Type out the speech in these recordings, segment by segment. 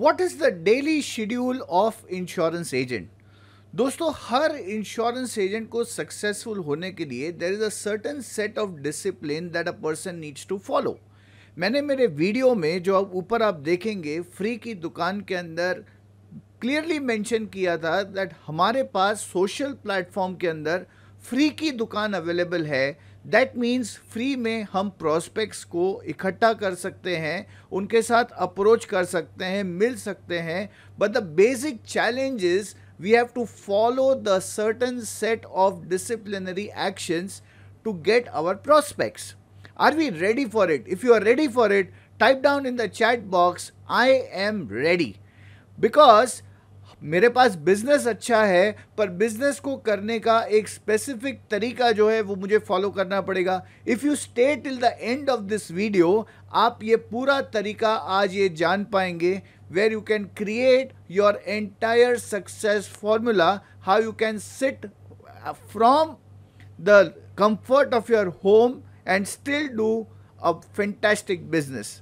What is the daily schedule of insurance agent दोस्तों हर insurance agent को successful होने के लिए there is a certain set of discipline that a person needs to follow मैंने मेरे वीडियो में जो अब ऊपर आप देखेंगे फ्री की दुकान के अंदर क्लियरली मेंशन किया था दैट हमारे पास सोशल प्लेटफॉर्म के अंदर फ्री की दुकान अवेलेबल है दैट मीन्स फ्री में हम प्रोस्पेक्ट्स को इकट्ठा कर सकते हैं उनके साथ अप्रोच कर सकते हैं मिल सकते हैं but the basic challenges we have to follow the certain set of disciplinary actions to get our prospects are we ready for it if you are ready for it type down in the chat box I am ready because मेरे पास business अच्छा है पर business को करने का एक specific तरीका जो है वो मुझे फॉलो करना पड़ेगा if you stay till the end of this video आप ये पूरा तरीका आज ये जान पाएंगे where you can create your entire success formula how you can sit from the comfort of your home and still do a fantastic business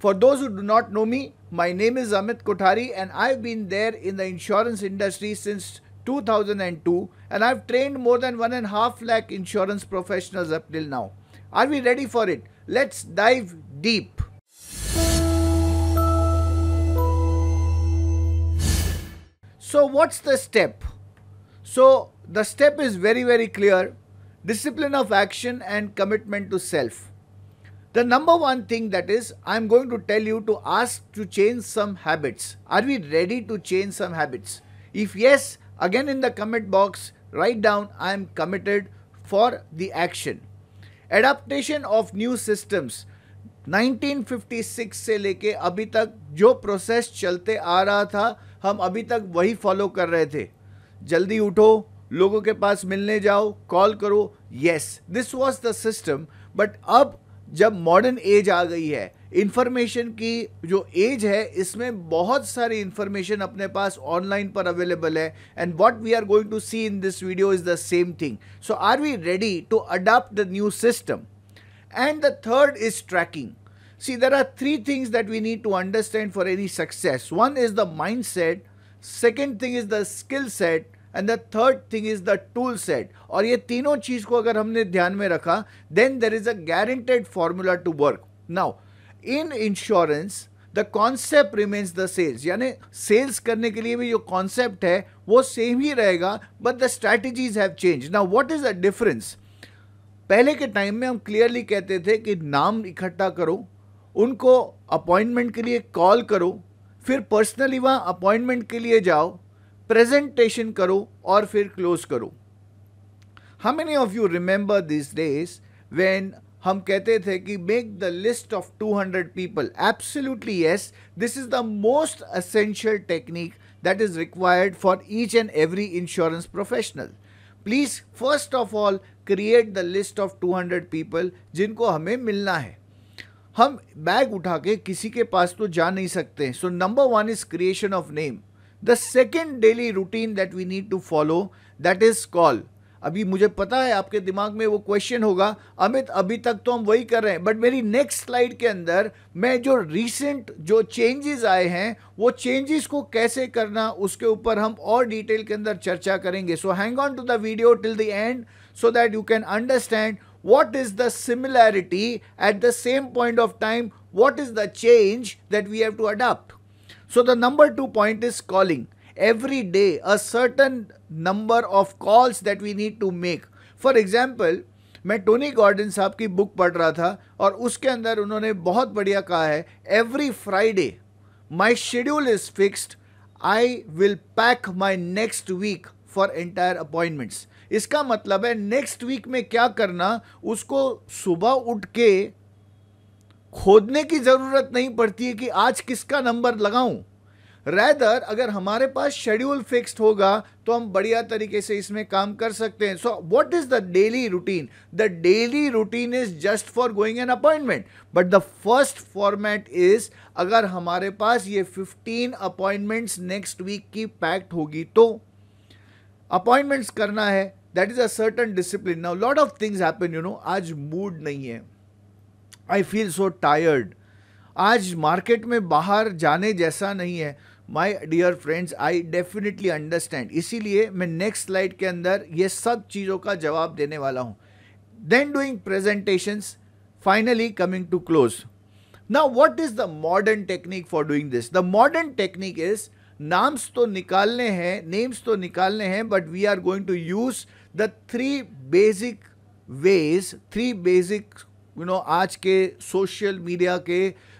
For those who do not know me, my name is Amit Kothari and I've been there in the insurance industry since 2002 and I've trained more than one and a half lakh insurance professionals up till now. Are we ready for it? Let's dive deep. So what's the step? So the step is very very clear. Discipline of action and commitment to self. The number one thing that is, I am going to tell you to ask to change some habits. Are we ready to change some habits? If yes, again in the comment box, write down I am committed for the action. Adaptation of new systems. 1956 से लेके अभी तक जो process चलते आ रहा था हम अभी तक वही फॉलो कर रहे थे जल्दी उठो लोगों के पास मिलने जाओ कॉल करो yes this was the system but अब जब मॉडर्न एज आ गई है इन्फॉर्मेशन की जो एज है इसमें बहुत सारी इन्फॉर्मेशन अपने पास ऑनलाइन पर अवेलेबल है and what we are going to see in this video is the same thing so are we ready to adapt the new system and the third is tracking See, are three things that we need to understand for any success one is the mindset second thing is the skill set and the third thing is the tool set और ये तीनों चीज को अगर हमने ध्यान में रखा then there is a guaranteed formula to work now in insurance the concept remains the sales यानी सेल्स करने के लिए भी जो कॉन्सेप्ट है वो सेम ही रहेगा but the strategies have change now what is the difference पहले के टाइम में हम क्लियरली कहते थे कि नाम इकट्ठा करो उनको अपॉइंटमेंट के लिए कॉल करो फिर पर्सनली वहाँ अपॉइंटमेंट के लिए जाओ प्रेजेंटेशन करो और फिर क्लोज करो how many of you remember this days when हम कहते थे कि make the list of 200 people absolutely yes this is the most essential technique that is required for each and every insurance professional please first of all create the list of 200 people जिनको हमें मिलना है हम bag उठा के किसी के पास तो जा नहीं सकते so number one is creation of name the second daily routine that we need to follow that is call अभी मुझे पता है आपके दिमाग में वो क्वेश्चन होगा अमित अभी तक तो हम वही कर रहे हैं बट मेरी नेक्स्ट स्लाइड के अंदर मैं जो रीसेंट जो चेंजेस आए हैं वो चेंजेस को कैसे करना उसके ऊपर हम और डिटेल के अंदर चर्चा करेंगे so hang on to the video till the end so that you can understand what is the similarity at the same point of time what is the change that we have to adopt So the number two point is calling. Every day, a certain number of calls that we need to make. For example, मैं Tony Gordon साहब की book पढ़ रहा था और उसके अंदर उन्होंने बहुत बढ़िया कहा है every Friday my schedule is fixed I will pack my next week for entire appointments इसका मतलब है नेक्स्ट वीक में क्या करना उसको सुबह उठ के खोदने की ज़रूरत नहीं पड़ती है कि आज किसका नंबर लगाऊं रैदर अगर हमारे पास शेड्यूल फिक्स्ड होगा तो हम बढ़िया तरीके से इसमें काम कर सकते हैं so what is the daily routine the daily routine is just for going an appointment but the first format is अगर हमारे पास ये 15 अपॉइंटमेंट्स नेक्स्ट वीक की पैक्ट होगी तो अपॉइंटमेंट्स करना है that is a certain discipline now lot of things happen you know आज मूड नहीं है आई फील सो टायर्ड आज मार्केट में बाहर जाने जैसा नहीं है my dear friends I definitely understand इसीलिए मैं नेक्स्ट स्लाइड के अंदर ये सब चीज़ों का जवाब देने वाला हूँ then doing presentations finally coming to close ना what is the modern technique for doing this the modern technique is names तो निकालने हैं नेम्स तो निकालने हैं but we are going to use the three basic ways three basic you know आज के social media के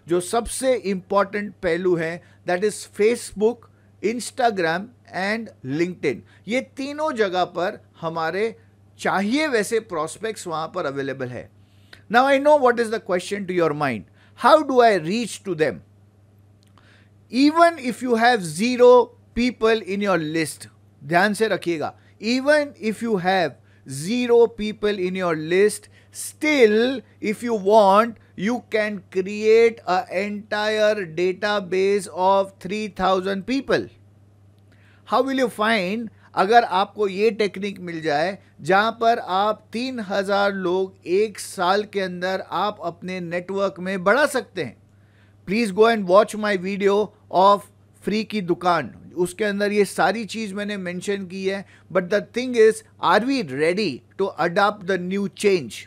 जो सबसे इम्पॉर्टेंट पहलू हैं that is Facebook Instagram and LinkedIn ये तीनों जगह पर हमारे चाहिए वैसे प्रॉस्पेक्ट्स वहाँ पर अवेलेबल है now I know what is the question to your mind how do I reach to them even if you have zero people in your list ध्यान से रखिएगा even if you have zero people in your list Still, if you want, you can create an entire database of 3000 people. How will you find अगर आपको ये technique मिल जाए जहाँ पर आप 3000 लोग एक साल के अंदर आप अपने नेटवर्क में बढ़ा सकते हैं please go and watch my video of free की दुकान उसके अंदर ये सारी चीज़ मैंने मेंशन की है but the thing is are we ready to adapt the new change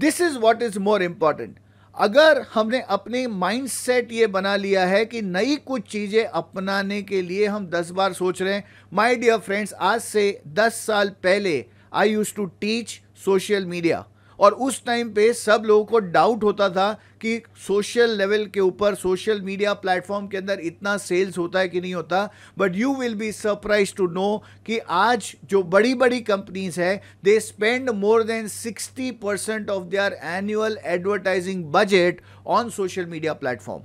this is what is more important अगर हमने अपने माइंड सेट ये बना लिया है कि नई कुछ चीज़ें अपनाने के लिए हम दस बार सोच रहे हैं माई डियर फ्रेंड्स आज से दस साल पहले I use to teach social media और उस टाइम पे सब लोगों को डाउट होता था कि सोशल लेवल के ऊपर सोशल मीडिया प्लेटफॉर्म के अंदर इतना सेल्स होता है कि नहीं होता but you will be surprise to know कि आज जो बड़ी बड़ी कंपनीज है they spend more than 60 percent of their annual advertising budget on social media platform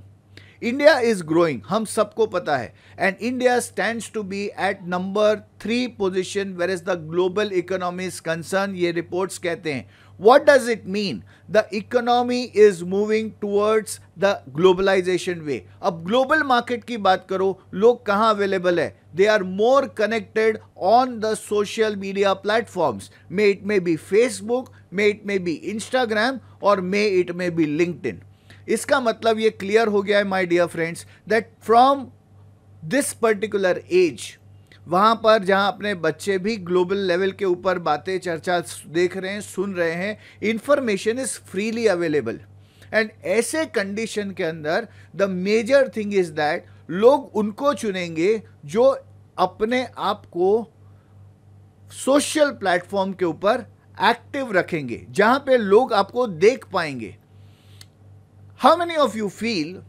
India is growing हम सबको पता है and India stand to be at number three position where is the global economy concern ये reports कहते हैं What does it mean? The economy is moving towards the globalisation way अब global market की बात करो लोग कहाँ अवेलेबल है they are more connected on the social media platforms मे इट मे बी फेसबुक मे इट मे बी इंस्टाग्राम और may it may be linked इसका मतलब ये क्लियर हो गया है my dear friends that from this particular age वहाँ पर जहाँ अपने बच्चे भी ग्लोबल लेवल के ऊपर बातें चर्चा देख रहे हैं सुन रहे हैं information is freely available and ऐसे कंडीशन के अंदर the major thing is that लोग उनको चुनेंगे जो अपने आप को सोशल प्लेटफॉर्म के ऊपर एक्टिव रखेंगे जहाँ पे लोग आपको देख पाएंगे how many of you feel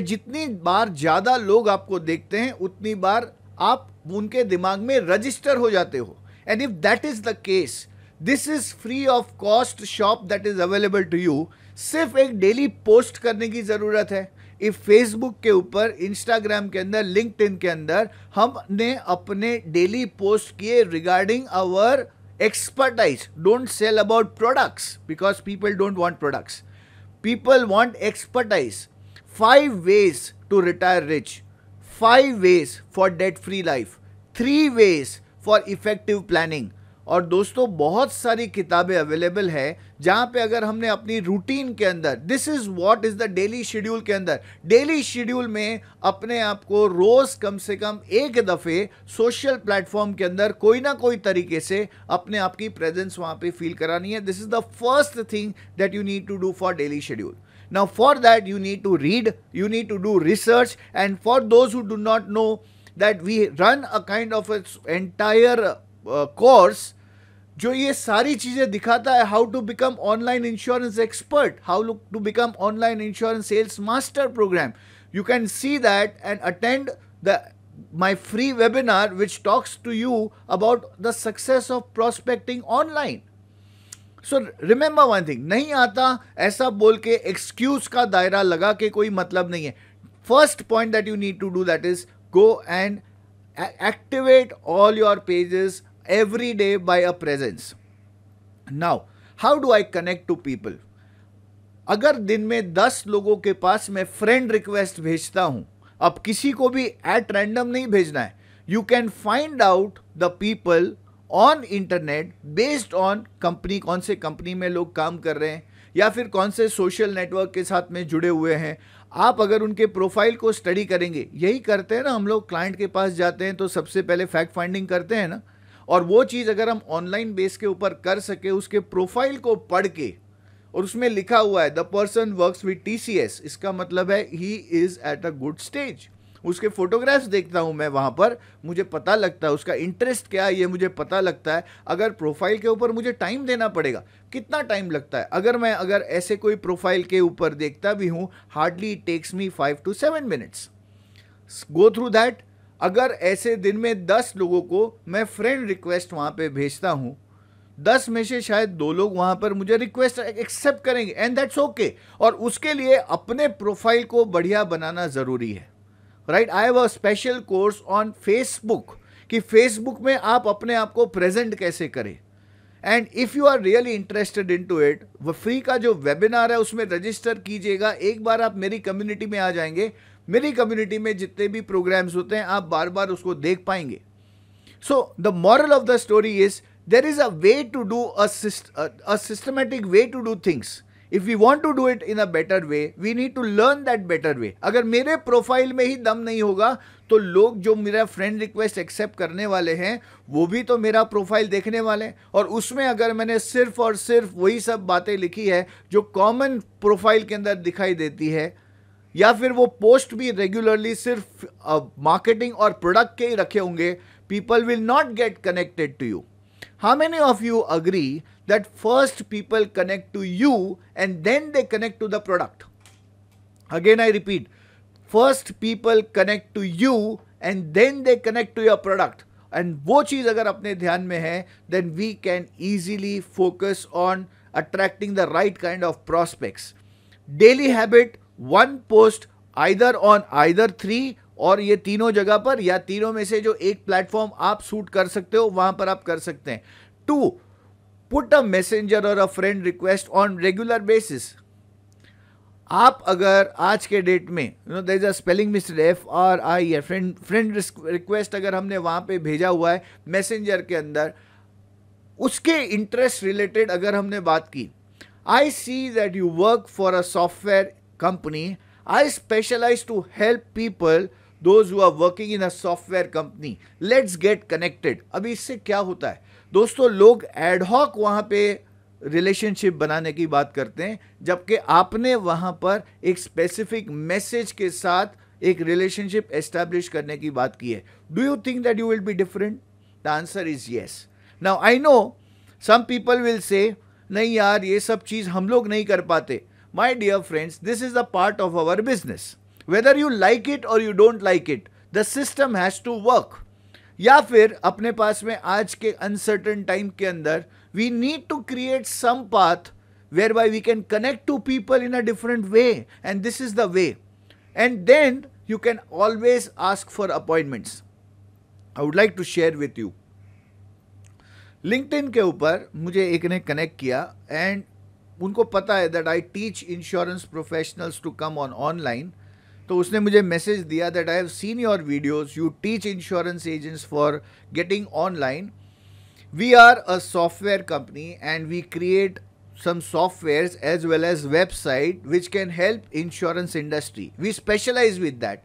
जितनी बार ज़्यादा लोग आपको देखते हैं उतनी बार आप उनके दिमाग में रजिस्टर हो जाते हो and if that is the case this is free of cost shop that is available to you सिर्फ एक डेली पोस्ट करने की ज़रूरत है इफ फेसबुक के ऊपर इंस्टाग्राम के अंदर लिंकड के अंदर हमने अपने डेली पोस्ट किए regarding our expertise don't sell about products because people don't want products people want expertise five ways to retire rich five ways for debt free life three ways for effective planning और दोस्तों बहुत सारी किताबें available है जहाँ पे अगर हमने अपनी रूटीन के अंदर this is what is the daily schedule के अंदर डेली शेड्यूल में अपने आप को रोज़ कम से कम एक दफ़े सोशल प्लेटफॉर्म के अंदर कोई ना कोई तरीके से अपने आप की प्रेजेंस वहाँ पे फील करानी है this is the first thing that you need to do for daily schedule Now for that you need to read, you need to do research and for those who do not know that we run a kind of an entire uh, course जो ये सारी चीज़ें दिखाता How to become online insurance expert? How to become online insurance sales master program? You can see that and attend attend my free webinar which talks to you about the success of prospecting online so remember one thing नहीं आता ऐसा बोल के excuse का दायरा लगा के कोई मतलब नहीं है first point that you need to do that is go and activate all your pages every day by a presence now how do I connect to people अगर दिन में दस लोगों के पास मैं फ्रेंड रिक्वेस्ट भेजता हूं अब किसी को भी एट रैंडम नहीं भेजना है you can find out the people on internet based on company कौन से कंपनी में लोग काम कर रहे हैं या फिर कौन से सोशल नेटवर्क के साथ में जुड़े हुए हैं आप अगर उनके प्रोफाइल को स्टडी करेंगे यही करते हैं ना हम लोग क्लाइंट के पास जाते हैं तो सबसे पहले फैक्ट फाइंडिंग करते हैं ना और वो चीज़ अगर हम ऑनलाइन बेस के ऊपर कर सके उसके प्रोफाइल को पढ़ के और उसमें लिखा हुआ है the person works with T इसका मतलब है he is at a good stage उसके फोटोग्राफ्स देखता हूँ मैं वहाँ पर मुझे पता लगता है उसका इंटरेस्ट क्या है ये मुझे पता लगता है अगर प्रोफाइल के ऊपर मुझे टाइम देना पड़ेगा कितना टाइम लगता है अगर मैं अगर ऐसे कोई प्रोफाइल के ऊपर देखता भी हूँ hardly takes me five to seven minutes go through that अगर ऐसे दिन में दस लोगों को मैं फ्रेंड रिक्वेस्ट वहाँ पर भेजता हूँ दस में से शायद दो लोग वहां पर मुझे रिक्वेस्ट एक्सेप्ट करेंगे एंड दैट्स ओके और उसके लिए अपने प्रोफाइल को बढ़िया बनाना ज़रूरी है right I have a special course on Facebook कि फेसबुक में आप अपने आप को प्रेजेंट कैसे करें and if you are really interested in to it वो फ्री का जो वेबिनार है उसमें रजिस्टर कीजिएगा एक बार आप मेरी कम्युनिटी में आ जाएंगे मेरी कम्युनिटी में जितने भी प्रोग्राम्स होते हैं आप बार बार उसको देख पाएंगे so the moral of the story is there is a way to do a systematic way to do things if we want to do it in a better way we need to learn that better way अगर मेरे profile में ही दम नहीं होगा तो लोग जो मेरा फ्रेंड रिक्वेस्ट एक्सेप्ट करने वाले हैं वो भी तो मेरा प्रोफाइल देखने वाले हैं और उसमें अगर मैंने सिर्फ और सिर्फ वही सब बातें लिखी है जो कॉमन प्रोफाइल के अंदर दिखाई देती है या फिर वो पोस्ट भी रेगुलरली सिर्फ मार्केटिंग और प्रोडक्ट के ही रखे होंगे people will not get connected to you how many of you agree that first people connect to you and then they connect to the product again i repeat first people connect to you and then they connect to your product and wo cheez agar apne dhyan mein hai then we can easily focus on attracting the right kind of prospects daily habit one post either on either 3 और ये तीनों जगह पर या तीनों में से जो एक प्लेटफॉर्म आप सूट कर सकते हो वहां पर आप कर सकते हैं टू पुट अ मैसेंजर और a friend request on regular basis आप अगर आज के डेट में you know there is a spelling mister F R I या फ्रेंड फ्रेंड रिक्वेस्ट अगर हमने वहां पे भेजा हुआ है मैसेंजर के अंदर उसके इंटरेस्ट रिलेटेड अगर हमने बात की I see that you work for a software company I specialize to help people those who are working in a software company let's get connected अभी इससे क्या होता है दोस्तों लोग एडहॉक वहाँ पे रिलेशनशिप बनाने की बात करते हैं जबकि आपने वहाँ पर एक स्पेसिफिक मैसेज के साथ एक रिलेशनशिप एस्टैब्लिश करने की बात की है do you think that you will be different the answer is yes now I know some people will say नहीं यार ये सब चीज़ हम लोग नहीं कर पाते my dear friends this is a part of our business whether you like it और you don't like it the system has to work या फिर अपने पास में आज के अनसर्टन टाइम के अंदर we need to create some path whereby we can connect to people in a different way and this is the way and then you can always ask for appointments I would like to share with you LinkedIn के ऊपर मुझे एक ने connect किया and उनको पता है that I teach insurance professionals to come on online तो उसने मुझे मैसेज दिया that I have seen your videos you teach insurance agents for getting online we are a software company and we create some software as well as website which can help insurance industry we specialize with that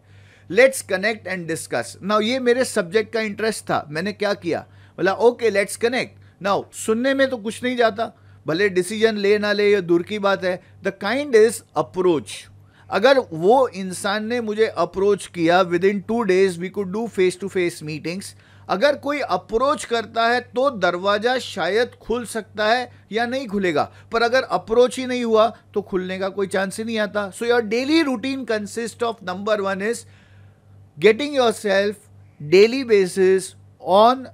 let's connect and discuss now ये मेरे subject का interest था मैंने क्या किया बोला okay let's connect now सुनने में तो कुछ नहीं जाता भले डिसीजन ले ना ले या दूर की बात है द काइंड इज अप्रोच अगर वो इंसान ने मुझे अप्रोच किया within two days we could do face to face meetings अगर कोई अप्रोच करता है तो दरवाज़ा शायद खुल सकता है या नहीं खुलेगा पर अगर अप्रोच ही नहीं हुआ तो खुलने का कोई चांस ही नहीं आता so your daily routine consist of number one is getting yourself daily basis on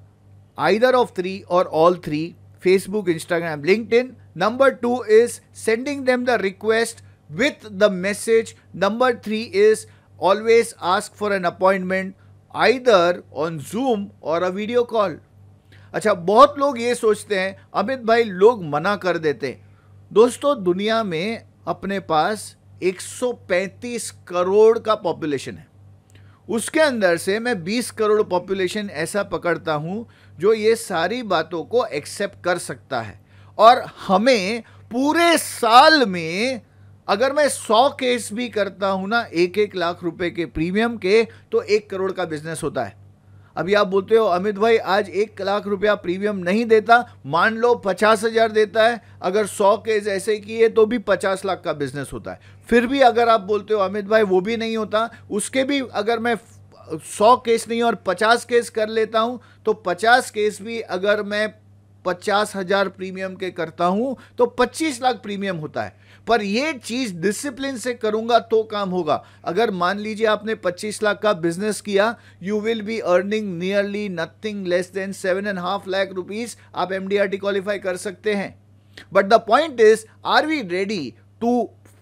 either of three और all three Facebook Instagram LinkedIn number two is sending them the request with the message number 3 is always ask for an appointment either on Zoom or a video call. अच्छा बहुत लोग ये सोचते हैं अमित भाई लोग मना कर देते दोस्तों दुनिया में अपने पास 135 करोड़ का पॉपुलेशन है उसके अंदर से मैं 20 करोड़ पॉपुलेशन ऐसा पकड़ता हूँ जो ये सारी बातों को एक्सेप्ट कर सकता है और हमें पूरे साल में अगर मैं सौ केस भी करता हूं ना एक एक लाख रुपए के प्रीमियम के तो एक करोड़ का बिजनेस होता है अभी आप बोलते हो अमित भाई आज एक लाख रुपया प्रीमियम नहीं देता मान लो पचास हज़ार देता है अगर सौ केस ऐसे किए तो भी पचास लाख का बिजनेस होता है फिर भी अगर आप बोलते हो अमित भाई वो भी नहीं होता उसके भी अगर मैं सौ केस नहीं और पचास केस कर लेता हूँ तो पचास केस भी अगर मैं पचास हज़ार प्रीमियम के करता हूं तो पच्चीस लाख प्रीमियम होता है पर यह चीज डिसिप्लिन से करूंगा तो काम होगा अगर मान लीजिए आपने 25 लाख का बिजनेस किया you will be earning nearly nothing less than seven and half lakh rupees आप एमडीआरटी क्वालिफाई कर सकते हैं but the point is are we ready to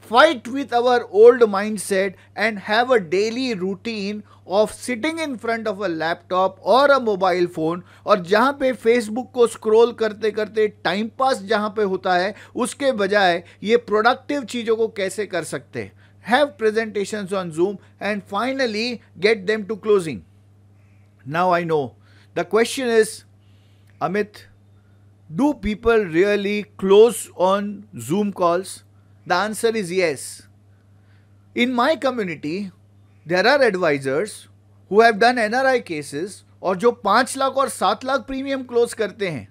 fight with our old mindset and have a daily routine of sitting in front of a laptop or a mobile phone और जहाँ पे Facebook को scroll करते करते time pass जहाँ पे होता है उसके बजाय ये productive चीज़ों को कैसे कर सकते have presentations on Zoom and finally get them to closing. Now I know. The question is, Amit, do people really close on Zoom calls? The answer is yes. In my community, there are advisors who have done NRI cases और जो पांच लाख और सात lakh premium close करते हैं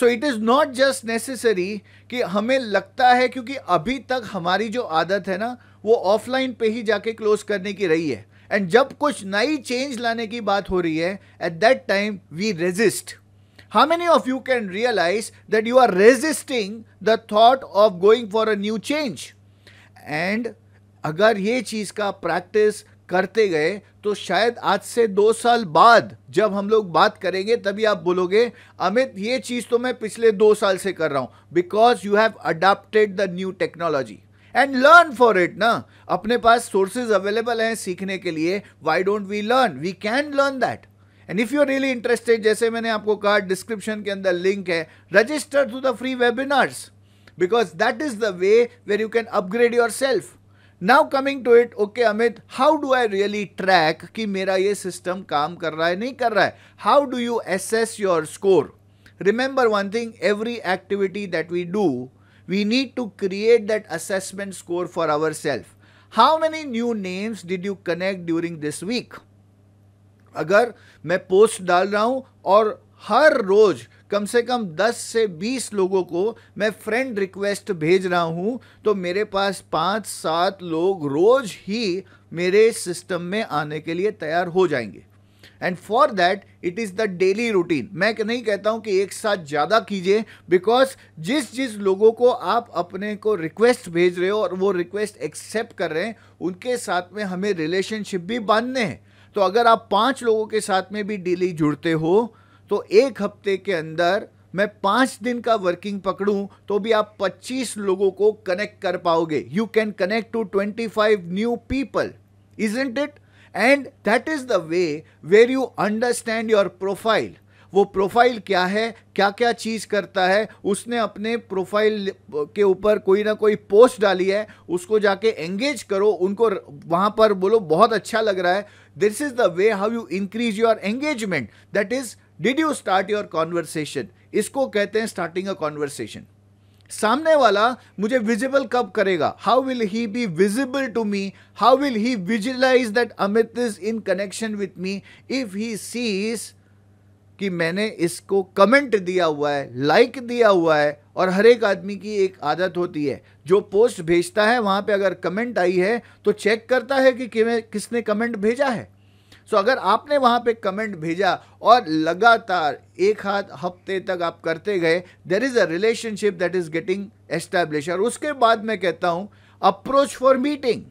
so it is not just necessary कि हमें लगता है क्योंकि अभी तक हमारी जो आदत है ना वो ऑफलाइन पे ही जाके क्लोज करने की रही है एंड जब कुछ नई चेंज लाने की बात हो रही है at that time we resist How many of you can realize that you are resisting the thought of going for a new change? And अगर ये चीज़ का प्रैक्टिस करते गए तो शायद आज से दो साल बाद जब हम लोग बात करेंगे तभी आप बोलोगे अमित ये चीज़ तो मैं पिछले दो साल से कर रहा हूं because you have adapted the new technology and learn for it ना अपने पास सोर्सेज अवेलेबल हैं सीखने के लिए why don't we learn we can learn that and if you really interested जैसे मैंने आपको कहा डिस्क्रिप्शन के अंदर लिंक है register to the free webinars because that is the way where you can upgrade yourself now coming to it okay Amit how do I really track कि मेरा ये सिस्टम काम कर रहा है नहीं कर रहा है how do you assess your score remember one thing every activity that we do we need to create that assessment score for ourself how many new names did you connect during this week अगर मैं post डाल रहा हूँ और हर रोज़ कम से कम 10 से 20 लोगों को मैं फ्रेंड रिक्वेस्ट भेज रहा हूँ तो मेरे पास पाँच सात लोग रोज़ ही मेरे सिस्टम में आने के लिए तैयार हो जाएंगे and for that it is the daily routine मैं नहीं कहता हूँ कि एक साथ ज़्यादा कीजिए बिकॉज जिस जिस लोगों को आप अपने को रिक्वेस्ट भेज रहे हो और वो रिक्वेस्ट एक्सेप्ट कर रहे हैं उनके साथ में हमें रिलेशनशिप भी बांधने हैं तो अगर आप पांच लोगों के साथ में भी डेली जुड़ते हो तो एक हफ्ते के अंदर मैं पांच दिन का वर्किंग पकड़ूं तो भी आप पच्चीस लोगों को कनेक्ट कर पाओगे you can connect to twenty five new people is it and that is the way where you understand your profile वो प्रोफाइल क्या है क्या क्या चीज़ करता है उसने अपने प्रोफाइल के ऊपर कोई ना कोई पोस्ट डाली है उसको जाके एंगेज करो उनको वहाँ पर बोलो बहुत अच्छा लग रहा है this is the way how you increase your engagement that is did you start your conversation इसको कहते हैं स्टार्टिंग अ कॉन्वर्सेशन सामने वाला मुझे विजिबल कब करेगा how will he be visible to me how will he visualize that Amit is in connection with me if he sees कि मैंने इसको कमेंट दिया हुआ है लाइक दिया हुआ है और हर एक आदमी की एक आदत होती है जो पोस्ट भेजता है वहाँ पे अगर कमेंट आई है तो चेक करता है कि किसने कमेंट भेजा है सो so, अगर आपने वहाँ पे कमेंट भेजा और लगातार एक हाथ हफ्ते तक आप करते गए there is a relationship that is getting establish और उसके बाद मैं कहता हूँ approach for meeting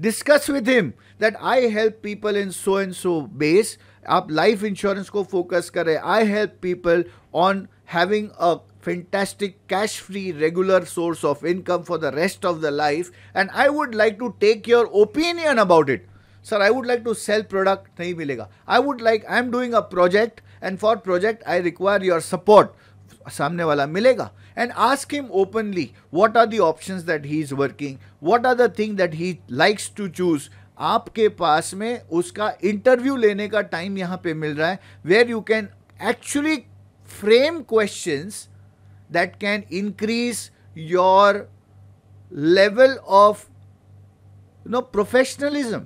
discuss with him that I help people in so and so base आप लाइफ इंश्योरेंस को फोकस करें I help people on having a fantastic cash free regular source of income for the rest of the life and I would like to take your opinion about it sir I would like to sell product नहीं मिलेगा I would like I am doing a project and for project I require your support सामने वाला मिलेगा and ask him openly what are the option that he is working what are the thing that he likes to choose आपके पास में उसका interview लेने का time यहाँ पे मिल रहा है where you can actually frame questions that can increase your level of no professionalism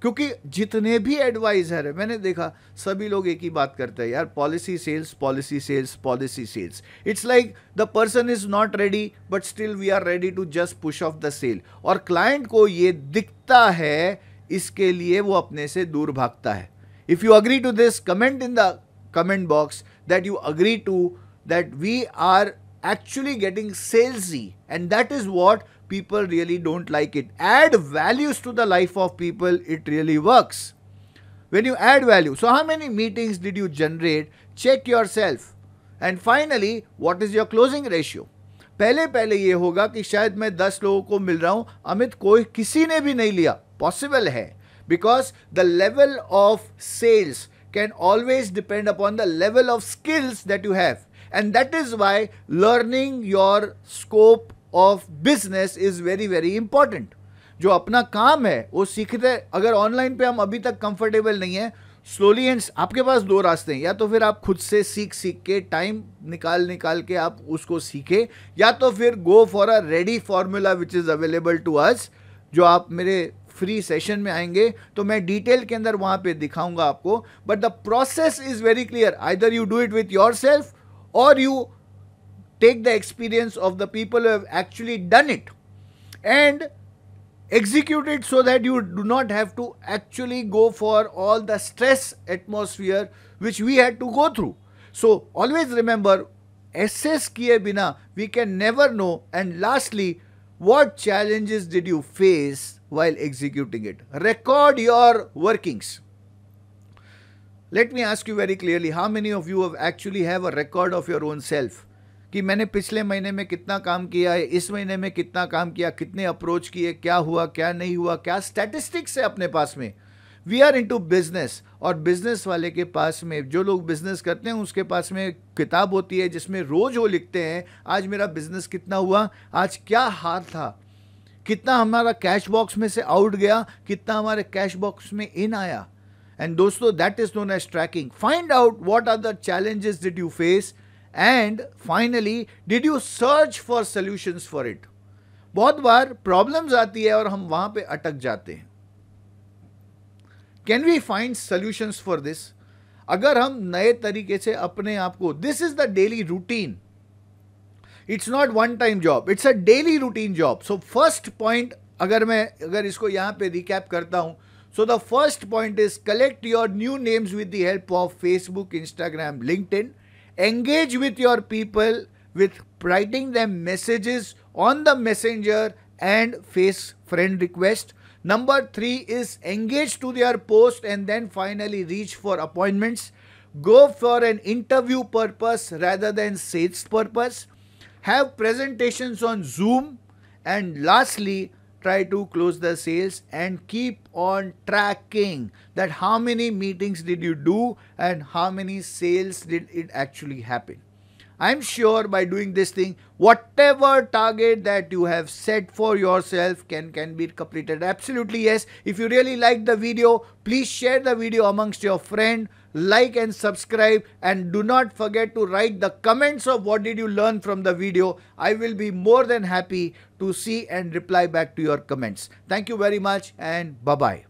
क्योंकि जितने भी एडवाइज़र है मैंने देखा सभी लोग एक ही बात करते हैं यार policy sales policy sales policy sales it's like the person is not ready but still we are ready to just push of the sale और क्लाइंट को ये दिखता है इसके लिए वो अपने से दूर भागता है if you agree to this comment in the comment box that you agree to that we are getting sales ही and that is what people really don't like it. Add values to the life of people, it really works. When you add value, so how many meetings did you generate? Check yourself. And finally, what is your closing ratio? पहले पहले ये होगा कि शायद मैं 10 लोगों को मिल रहा हूं अमित कोई किसी ने भी नहीं लिया पॉसिबल है because the level of sales can always depend upon the level of skills that you have and that is why learning your scope of business is very very important जो अपना काम है वो सीखते अगर ऑनलाइन पे हम अभी तक कंफर्टेबल नहीं है स्लोली एंड आपके पास दो रास्ते हैं या तो फिर आप खुद से सीख सीख के टाइम निकाल निकाल के आप उसको सीखे या तो फिर go for a ready formula which is available to us जो आप मेरे फ्री सेशन में आएंगे तो मैं डिटेल के अंदर वहां पे दिखाऊंगा आपको but the process is very clear either you do it with yourself और you take the experience of the people who have actually done it and execute it so that you do not have to actually go for all the stress atmosphere which we had to go through. So always remember assess kiye bina we can never know and lastly what challenges did you face while executing it. Record your workings. Let me ask you very clearly how many of you have actually have a record of your own self? कि मैंने पिछले महीने में कितना काम किया है इस महीने में कितना काम किया कितने अप्रोच किए क्या हुआ क्या नहीं हुआ क्या स्टैटिस्टिक्स है अपने पास में वी आर टू बिजनेस और बिजनेस वाले के पास में जो लोग बिजनेस करते हैं उसके पास में किताब होती है जिसमें रोज वो लिखते हैं आज मेरा बिजनेस कितना हुआ आज क्या हार था कितना हमारा कैश बॉक्स में से आउट गया कितना हमारे कैश बॉक्स में इन आया एंड दोस्तों that is known as tracking find out what are the challenges did you face and finally did you search for solutions for it बहुत बार प्रॉब्लम्स आती है और हम वहां पे अटक जाते हैं can we find solutions for this अगर हम नए तरीके से अपने आप को this is the daily routine it's not one time job it's a daily routine job so first point अगर मैं अगर इसको यहां पे रिकैप करता हूं so the first point is collect your new names with the help of Facebook Instagram LinkedIn engage with your people with writing them messages on the messenger and face friend request. Number three is engage to their post and then finally reach for appointments. Go for an interview purpose rather than sales purpose. Have presentations on Zoom. And lastly, try to close the sales and keep on tracking that how many meetings did you do and how many sales did it actually happen. I'm sure by doing this thing, whatever target that you have set for yourself can, can be completed. Absolutely yes. If you really like the video, please share the video amongst your friend, like and subscribe and do not forget to write the comments of what did you learn from the video. I will be more than happy to see and reply back to your comments. Thank you very much and bye-bye.